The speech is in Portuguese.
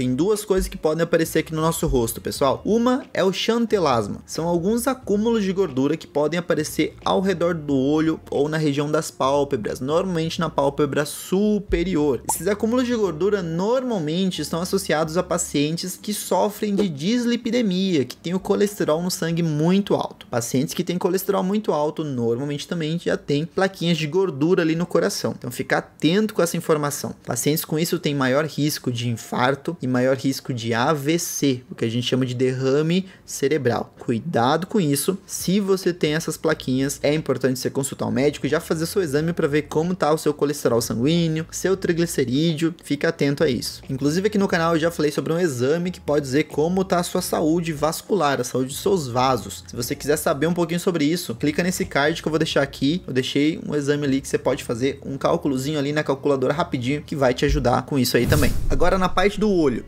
tem duas coisas que podem aparecer aqui no nosso rosto, pessoal. Uma é o xantelasma, são alguns acúmulos de gordura que podem aparecer ao redor do olho ou na região das pálpebras, normalmente na pálpebra superior. Esses acúmulos de gordura normalmente estão associados a pacientes que sofrem de dislipidemia, que tem o colesterol no sangue muito alto. Pacientes que têm colesterol muito alto normalmente também já têm plaquinhas de gordura ali no coração. Então fica atento com essa informação. Pacientes com isso têm maior risco de infarto e maior risco de AVC, o que a gente chama de derrame cerebral. Cuidado com isso. Se você tem essas plaquinhas, é importante você consultar um médico e já fazer seu exame para ver como está o seu colesterol sanguíneo, seu triglicerídeo. Fica atento a isso. Inclusive aqui no canal eu já falei sobre um exame que pode dizer como está a sua saúde vascular, a saúde dos seus vasos. Se você quiser saber um pouquinho sobre isso, clica nesse card que eu vou deixar aqui. Eu deixei um exame ali que você pode fazer um cálculozinho ali na calculadora rapidinho que vai te ajudar com isso aí também. Agora na parte do olho